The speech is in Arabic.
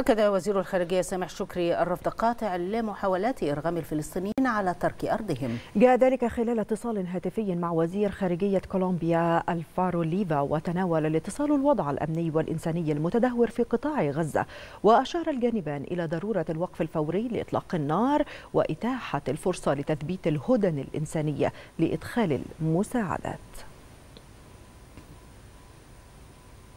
أكد وزير الخارجية سامح شكري الرفض قاطع لمحاولات إرغام الفلسطينيين على ترك أرضهم جاء ذلك خلال اتصال هاتفي مع وزير خارجية كولومبيا الفارو ليفا وتناول الاتصال الوضع الأمني والإنساني المتدهور في قطاع غزة وأشار الجانبان إلى ضرورة الوقف الفوري لإطلاق النار وإتاحة الفرصة لتثبيت الهدن الإنسانية لإدخال المساعدات